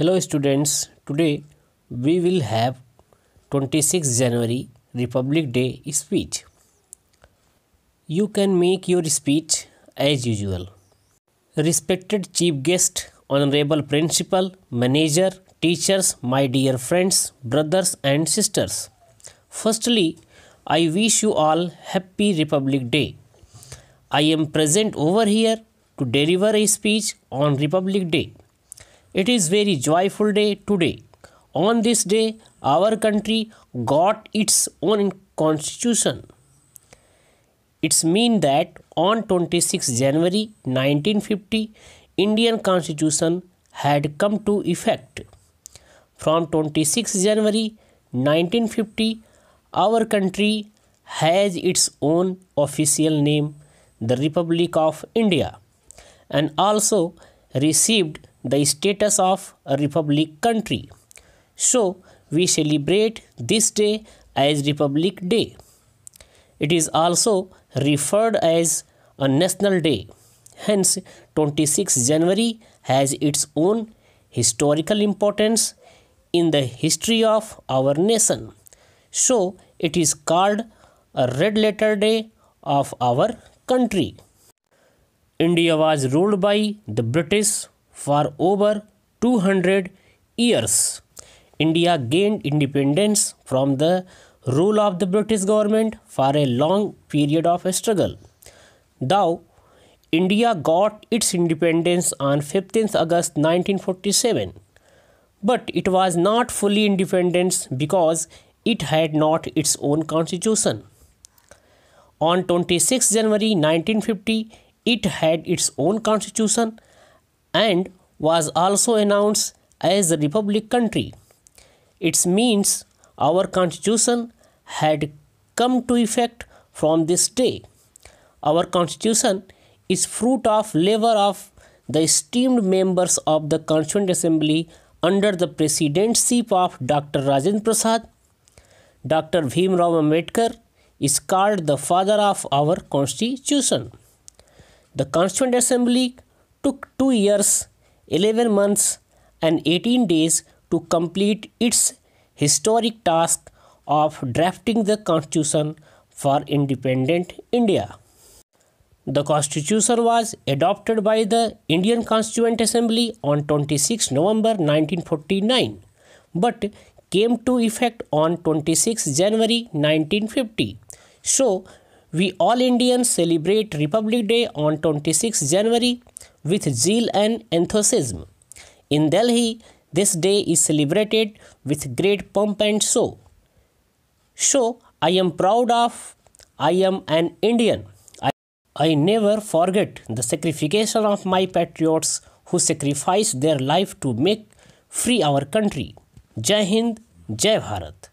hello students today we will have 26 january republic day speech you can make your speech as usual respected chief guest honorable principal manager teachers my dear friends brothers and sisters firstly i wish you all happy republic day i am present over here to deliver a speech on republic day it is very joyful day today. On this day, our country got its own constitution. It's mean that on 26 January 1950, Indian constitution had come to effect. From 26 January 1950, our country has its own official name, the Republic of India, and also received the status of a republic country. So, we celebrate this day as Republic Day. It is also referred as a national day. Hence, 26 January has its own historical importance in the history of our nation. So, it is called a red letter day of our country. India was ruled by the British for over 200 years. India gained independence from the rule of the British government for a long period of struggle. Though India got its independence on 15th August 1947, but it was not fully independent because it had not its own constitution. On 26 January 1950, it had its own constitution and was also announced as a republic country. It means our constitution had come to effect from this day. Our constitution is fruit of labor of the esteemed members of the Constituent Assembly under the presidency of Dr. Rajendra Prasad. Dr. Bhim Rao Ambedkar is called the father of our constitution. The Constituent Assembly took 2 years, 11 months and 18 days to complete its historic task of drafting the constitution for independent India. The constitution was adopted by the Indian Constituent Assembly on 26 November 1949 but came to effect on 26 January 1950. So, we all Indians celebrate Republic Day on 26 January with zeal and enthusiasm. In Delhi, this day is celebrated with great pomp and show. So, I am proud of I am an Indian. I, I never forget the sacrifice of my patriots who sacrificed their life to make free our country. Jai Hind, Jai Bharat.